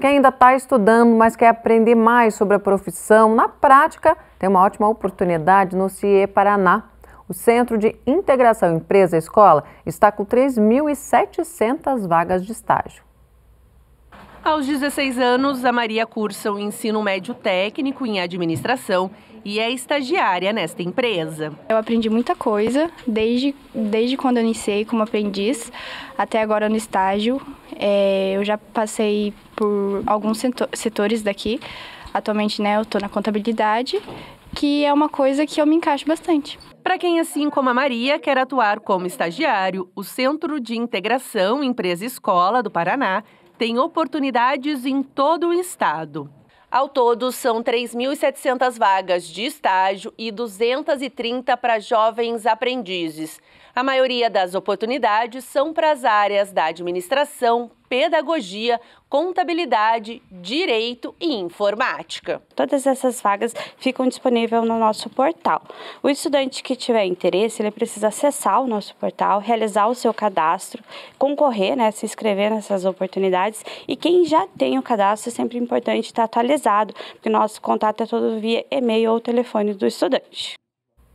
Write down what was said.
Quem ainda está estudando, mas quer aprender mais sobre a profissão, na prática, tem uma ótima oportunidade no CIE Paraná. O Centro de Integração Empresa-Escola está com 3.700 vagas de estágio. Aos 16 anos, a Maria cursa o ensino médio técnico em administração e é estagiária nesta empresa. Eu aprendi muita coisa desde, desde quando eu iniciei como aprendiz até agora no estágio. É, eu já passei por alguns setores daqui. Atualmente, né, eu estou na contabilidade, que é uma coisa que eu me encaixo bastante. Para quem, assim como a Maria, quer atuar como estagiário, o Centro de Integração Empresa Escola do Paraná tem oportunidades em todo o estado. Ao todo, são 3.700 vagas de estágio e 230 para jovens aprendizes. A maioria das oportunidades são para as áreas da administração, pedagogia, contabilidade, direito e informática. Todas essas vagas ficam disponíveis no nosso portal. O estudante que tiver interesse, ele precisa acessar o nosso portal, realizar o seu cadastro, concorrer, né, se inscrever nessas oportunidades e quem já tem o cadastro é sempre importante estar atualizado, porque nosso contato é todo via e-mail ou telefone do estudante.